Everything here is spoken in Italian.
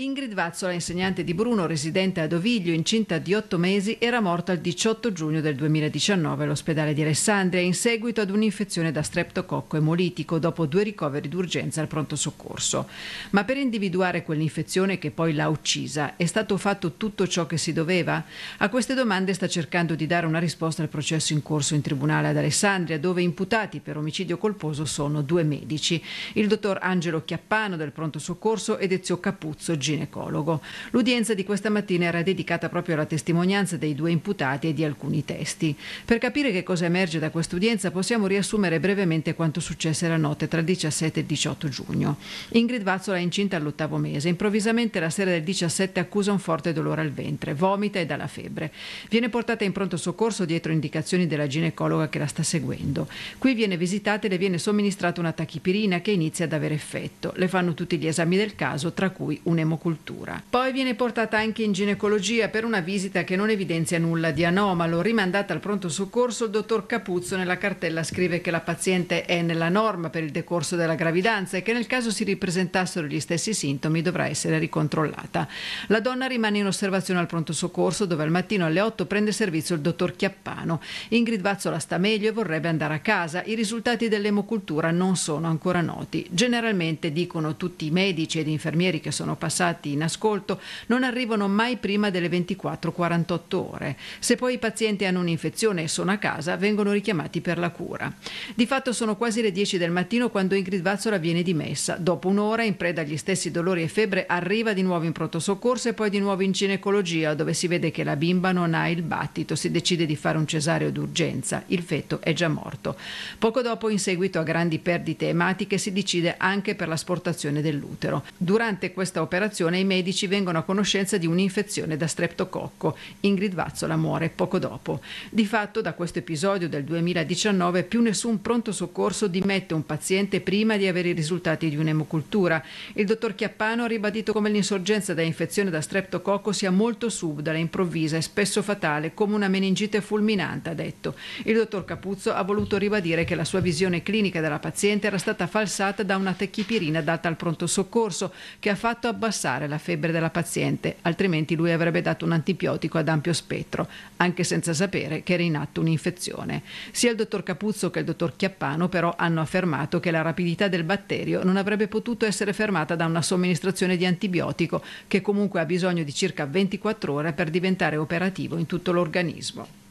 Ingrid Vazzola, insegnante di Bruno, residente a Doviglio, incinta di otto mesi, era morta il 18 giugno del 2019 all'ospedale di Alessandria in seguito ad un'infezione da streptococco emolitico dopo due ricoveri d'urgenza al pronto soccorso. Ma per individuare quell'infezione che poi l'ha uccisa, è stato fatto tutto ciò che si doveva? A queste domande sta cercando di dare una risposta al processo in corso in tribunale ad Alessandria, dove imputati per omicidio colposo sono due medici, il dottor Angelo Chiappano del pronto soccorso ed Ezio Capuzzo, ginecologo. L'udienza di questa mattina era dedicata proprio alla testimonianza dei due imputati e di alcuni testi. Per capire che cosa emerge da quest'udienza possiamo riassumere brevemente quanto successe la notte tra il 17 e il 18 giugno. Ingrid Vazzola è incinta all'ottavo mese. Improvvisamente la sera del 17 accusa un forte dolore al ventre, vomita e dà la febbre. Viene portata in pronto soccorso dietro indicazioni della ginecologa che la sta seguendo. Qui viene visitata e le viene somministrata una tachipirina che inizia ad avere effetto. Le fanno tutti gli esami del caso, tra cui un emoglio dell'etnocultura. Poi viene portata anche in ginecologia per una visita che non evidenzia nulla di anomalo. Rimandata al pronto soccorso, il dottor Capuzzo nella cartella scrive che la paziente è nella norma per il decorso della gravidanza e che nel caso si ripresentassero gli stessi sintomi dovrà essere ricontrollata. La donna rimane in osservazione al pronto soccorso dove al mattino alle 8 prende servizio il dottor Chiappano. Ingrid Vazzola sta meglio e vorrebbe andare a casa. I risultati dell'emocultura non sono ancora noti. Generalmente dicono tutti i medici ed infermieri che sono passati passati in ascolto non arrivano mai prima delle 24-48 ore. Se poi i pazienti hanno un'infezione e sono a casa, vengono richiamati per la cura. Di fatto sono quasi le 10 del mattino quando Ingrid Vazzola viene dimessa. Dopo un'ora, in preda agli stessi dolori e febbre, arriva di nuovo in pronto soccorso e poi di nuovo in ginecologia, dove si vede che la bimba non ha il battito. Si decide di fare un cesareo d'urgenza. Il feto è già morto. Poco dopo, in seguito a grandi perdite ematiche, si decide anche per l'asportazione dell'utero. Durante questa operazione operazione i medici vengono a conoscenza di un'infezione da streptococco. Ingrid Vazzola muore poco dopo. Di fatto da questo episodio del 2019 più nessun pronto soccorso dimette un paziente prima di avere i risultati di un'emocultura. Il dottor Chiappano ha ribadito come l'insorgenza da infezione da streptococco sia molto subdola, improvvisa e spesso fatale, come una meningite fulminante, ha detto. Il dottor Capuzzo ha voluto ribadire che la sua visione clinica della paziente era stata falsata da una tachipirina data al pronto soccorso, che ha fatto abbassare passare la febbre della paziente, altrimenti lui avrebbe dato un antibiotico ad ampio spettro, anche senza sapere che era in atto un'infezione. Sia il dottor Capuzzo che il dottor Chiappano però hanno affermato che la rapidità del batterio non avrebbe potuto essere fermata da una somministrazione di antibiotico che comunque ha bisogno di circa 24 ore per diventare operativo in tutto l'organismo.